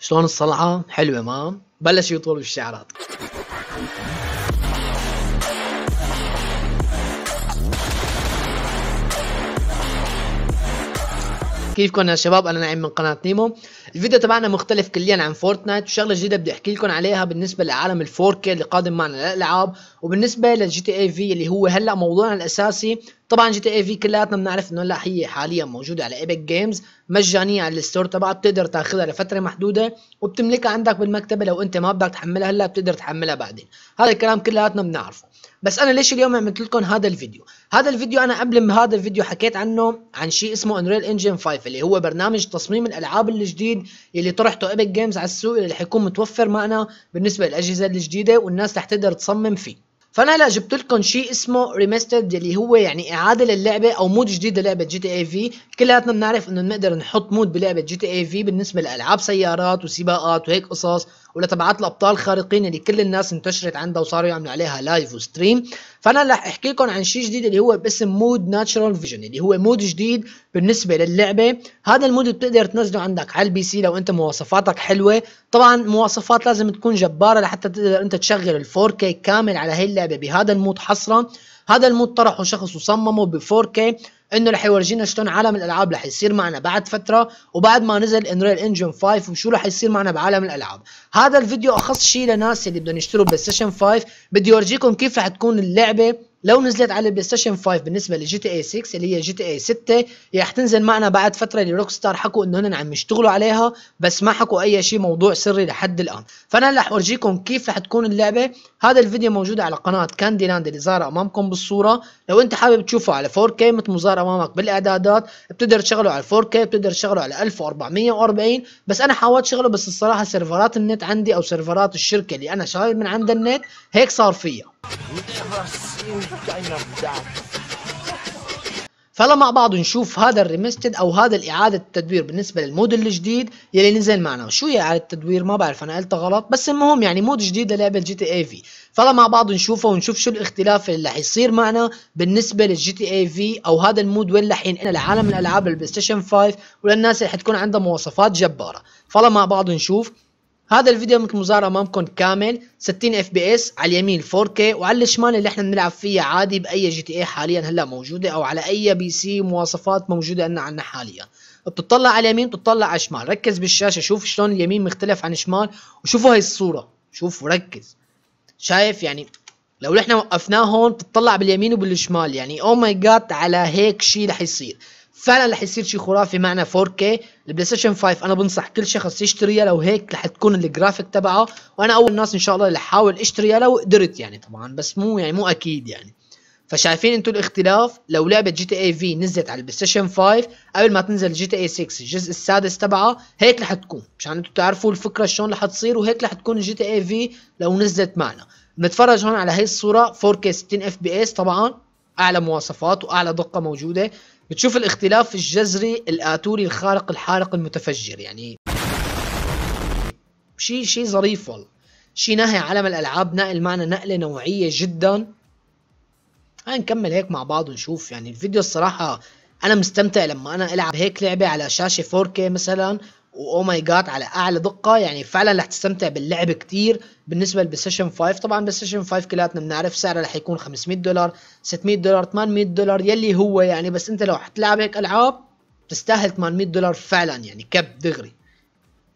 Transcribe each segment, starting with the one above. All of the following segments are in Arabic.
شلون الصلعه حلوه ما بلش يطولوا الشعرات لكم يا شباب انا نعيم من قناه نيمو الفيديو تبعنا مختلف كليا عن فورتنايت وشغله جديده بدي احكي لكم عليها بالنسبه لعالم ال4K اللي قادم معنا للالعاب وبالنسبه للجي تي اي في اللي هو هلا موضوعنا الاساسي طبعا جي تي اي في كلياتنا بنعرف انه هلا هي حاليا موجوده على ايبك جيمز مجانيه على الستور تبعها بتقدر تاخذها لفتره محدوده وبتملكها عندك بالمكتبه لو انت ما بدك تحملها هلا بتقدر تحملها بعدين هذا الكلام كلياتنا بنعرفه بس انا ليش اليوم عملت لكم هذا الفيديو هذا الفيديو انا قبل ما هذا الفيديو حكيت عنه عن شيء اسمه انريل انجن 5 اللي هو برنامج تصميم الالعاب الجديد اللي طرحته ايبك جيمز على السوق اللي حيكون متوفر معنا بالنسبه للاجهزه الجديده والناس رح تقدر تصمم فيه فانا هلا جبت لكم شيء اسمه ريمسترد اللي هو يعني اعاده للعبه او مود جديد للعبه جي تي اي في كلياتنا بنعرف انه بنقدر نحط مود بلعبه جي تي اي في بالنسبه لالعاب سيارات وسباقات وهيك قصص ولتبعات الابطال الخارقين اللي كل الناس انتشرت عندها وصاروا يعملوا عليها لايف وستريم فانا رح احكي لكم عن شيء جديد اللي هو باسم مود ناتشرال فيجن اللي هو مود جديد بالنسبه للعبه هذا المود بتقدر تنزله عندك على البي سي لو انت مواصفاتك حلوه طبعا مواصفات لازم تكون جباره لحتى تقدر انت تشغل ال 4K كامل على هي اللعبه بهذا المود حصرا هذا المود طرحه شخص وصممه ب 4K انه رح يورجينا شلون عالم الالعاب رح يصير معنا بعد فتره وبعد ما نزل انريل انجن 5 وشو رح يصير معنا بعالم الالعاب هذا الفيديو اخص شيء لناس اللي بدهم يشتروا بلاي ستيشن 5 بدي اورجيكم كيف رح تكون اللعبه لو نزلت على البلاي ستيشن 5 بالنسبه لجي تي اي 6 اللي هي جي تي اي 6 هي رح تنزل معنا بعد فتره اللي روك ستار حكوا هن عم يشتغلوا عليها بس ما حكوا اي شيء موضوع سري لحد الان فانا رح اورجيكم كيف رح تكون اللعبه هذا الفيديو موجود على قناه كاندي لاند اللي ظاهره امامكم بالصوره لو انت حابب تشوفه على 4K مثل ما ظاهر امامك بالاعدادات بتقدر تشغله على 4K بتقدر تشغله على 1440 بس انا حاولت شغله بس الصراحه سيرفرات النت عندي او سيرفرات الشركه اللي انا شايل من عندها النت هيك صار فيها فلا مع بعض نشوف هذا الريمستد او هذا الاعاده التدوير بالنسبه للمود الجديد يلي نزل معنا وشو هي اعاده التدوير ما بعرف انا قلتها غلط بس المهم يعني مود جديد للعبه جي تي اي في فلا مع بعض نشوفه ونشوف شو الاختلاف اللي راح يصير معنا بالنسبه للجي تي اي في او هذا المود وين راح ينقل لعالم الالعاب البلايستيشن 5 وللناس اللي حتكون عندها مواصفات جباره فلا مع بعض نشوف هذا الفيديو مثل مظهر امامكم كامل 60 اف بي اس على اليمين 4K وعلى الشمال اللي احنا بنلعب فيها عادي باي جي تي اي حاليا هلا موجوده او على اي بي سي مواصفات موجوده عندنا حاليا بتطلع على اليمين بتطلع على الشمال ركز بالشاشه شوف شلون اليمين مختلف عن الشمال وشوفوا هاي الصوره شوف وركز شايف يعني لو نحن وقفناه هون بتطلع باليمين وبالشمال يعني او ماي جاد على هيك شيء رح يصير فعلا رح يصير شيء خرافي معنا 4K البلاي ستيشن 5 انا بنصح كل شخص يشتريها لو هيك رح تكون الجرافيك تبعه وانا اول الناس ان شاء الله اللي حاول اشتريها لو قدرت يعني طبعا بس مو يعني مو اكيد يعني فشايفين انتم الاختلاف لو لعبه جي تي اي في نزلت على البلاي ستيشن 5 قبل ما تنزل جي تي اي 6 الجزء السادس تبعها هيك رح تكون مشان انتم تعرفوا الفكره شلون رح تصير وهيك رح تكون جي تي اي في لو نزلت معنا بنتفرج هون على هي الصوره 4K 60 اف بي اس طبعا اعلى مواصفات واعلى دقه موجوده بتشوف الاختلاف الجذري الاتوري الخارق الحارق المتفجر يعني شيء شيء ظريف والله شيء نهي عالم الالعاب نقل معنا نقله نوعيه جدا هنكمل هيك مع بعض ونشوف يعني الفيديو الصراحه انا مستمتع لما انا العب هيك لعبه على شاشه 4K مثلا واو ماي جاد على اعلى دقه يعني فعلا رح تستمتع باللعب كتير بالنسبه للبلاي ستيشن 5 طبعا بلاي ستيشن 5 كلياتنا بنعرف سعره رح يكون 500 دولار 600 دولار 800 دولار يلي هو يعني بس انت لو حتلعب هيك العاب تستاهل 800 دولار فعلا يعني كب دغري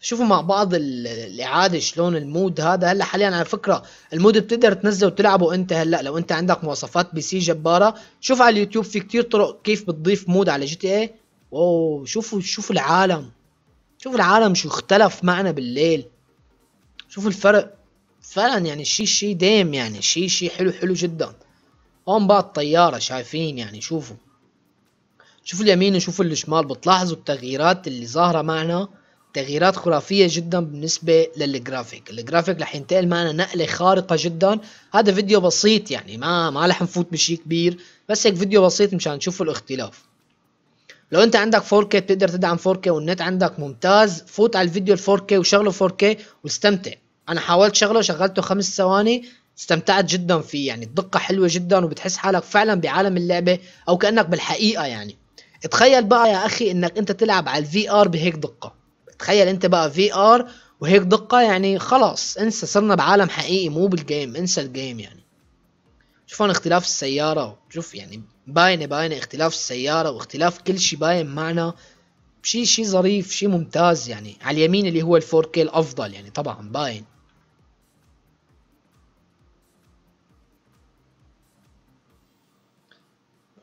شوفوا مع بعض الاعاده شلون المود هذا هلا حاليا على فكره المود بتقدر تنزله وتلعبه انت هلا لو انت عندك مواصفات بي سي جباره شوف على اليوتيوب في كتير طرق كيف بتضيف مود على جي تي اي اوه شوفوا شوفوا العالم شوف العالم شو اختلف معنا بالليل شوف الفرق فعلا يعني شي شي دايم يعني شي شي حلو حلو جدا هون بقى الطيارة شايفين يعني شوفوا شوفوا اليمين وشوفوا الشمال بتلاحظوا التغييرات اللي ظاهرة معنا تغييرات خرافية جدا بالنسبة للجرافيك الجرافيك رح ينتقل معنا نقلة خارقة جدا هذا فيديو بسيط يعني ما ما رح نفوت بشي كبير بس هيك فيديو بسيط مشان تشوفوا الاختلاف لو انت عندك 4K بتقدر تدعم 4K والنت عندك ممتاز فوت على الفيديو 4K وشغله 4K واستمتع انا حاولت شغله شغلته خمس ثواني استمتعت جدا فيه يعني الدقة حلوة جدا وبتحس حالك فعلا بعالم اللعبة او كأنك بالحقيقة يعني تخيل بقى يا اخي انك انت تلعب على الفي ار بهيك دقة تخيل انت بقى في ار وهيك دقة يعني خلاص انسى صرنا بعالم حقيقي مو بالجيم انسى الجيم يعني تشوفون اختلاف السيارة شوف يعني باينة باينة اختلاف السيارة واختلاف كل شيء باين معنا شيء شيء ظريف شيء ممتاز يعني على اليمين اللي هو الفور كي الافضل يعني طبعا باين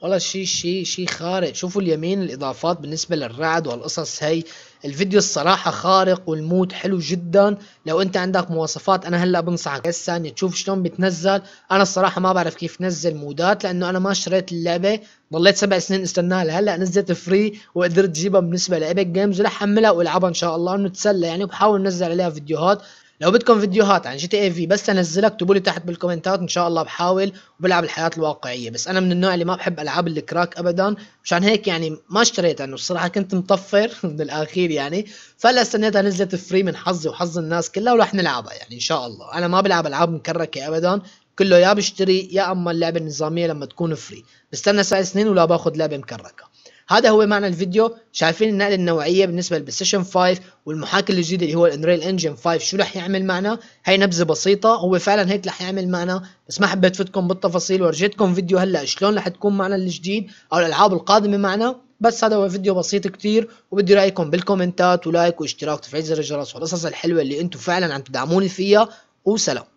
والله شيء شيء شيء خارق شوفوا اليمين الاضافات بالنسبه للرعد والقصص هي الفيديو الصراحه خارق والمود حلو جدا لو انت عندك مواصفات انا هلا بنصحك هسه تشوف شلون بتنزل انا الصراحه ما بعرف كيف نزل مودات لانه انا ما اشتريت اللعبه ضليت سبع سنين استناها لهلا نزلت فري وقدرت اجيبها بالنسبه لابيك جيمز ولحملها والعبها ان شاء الله ونتسلى يعني وبحاول انزل عليها فيديوهات لو بدكم فيديوهات عن جي تي اي في بس انزلها اكتبوا لي تحت بالكومنتات ان شاء الله بحاول وبلعب الحياه الواقعيه بس انا من النوع اللي ما بحب العاب الكراك ابدا مشان هيك يعني ما اشتريتها انه الصراحه كنت مطفر من الاخير يعني فلا استنيتها نزلت فري من حظي وحظ الناس كلها وراح نلعبها يعني ان شاء الله انا ما بلعب العاب مكركه ابدا كله يا بشتري يا اما اللعبه النظاميه لما تكون فري بستنى سبع سنين ولا باخذ لعبه مكركه هذا هو معنى الفيديو شايفين النقله النوعيه بالنسبه للبلايستيشن 5 والمحاكي الجديد اللي هو الانريل انجن 5 شو رح يعمل معنا هي نبذه بسيطه هو فعلا هيك رح يعمل معنا بس ما حبيت فوتكم بالتفاصيل ورجيتكم فيديو هلا شلون رح تكون معنا الجديد او الالعاب القادمه معنا بس هذا هو فيديو بسيط كتير وبدي رايكم بالكومنتات ولايك واشتراك وتفعيل زر الجرس والقصص الحلوه اللي انتم فعلا عم تدعموني فيها وسلام